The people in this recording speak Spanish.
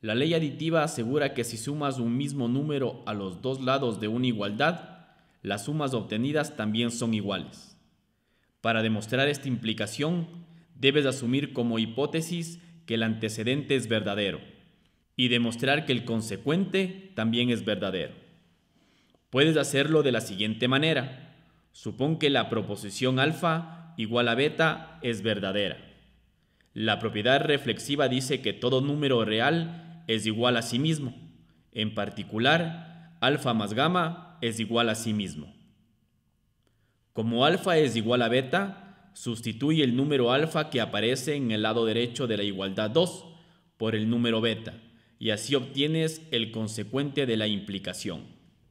La ley aditiva asegura que si sumas un mismo número a los dos lados de una igualdad, las sumas obtenidas también son iguales. Para demostrar esta implicación, debes asumir como hipótesis que el antecedente es verdadero y demostrar que el consecuente también es verdadero. Puedes hacerlo de la siguiente manera. Supón que la proposición alfa igual a beta es verdadera. La propiedad reflexiva dice que todo número real es igual a sí mismo. En particular, alfa más gamma es igual a sí mismo. Como alfa es igual a beta, sustituye el número alfa que aparece en el lado derecho de la igualdad 2 por el número beta, y así obtienes el consecuente de la implicación.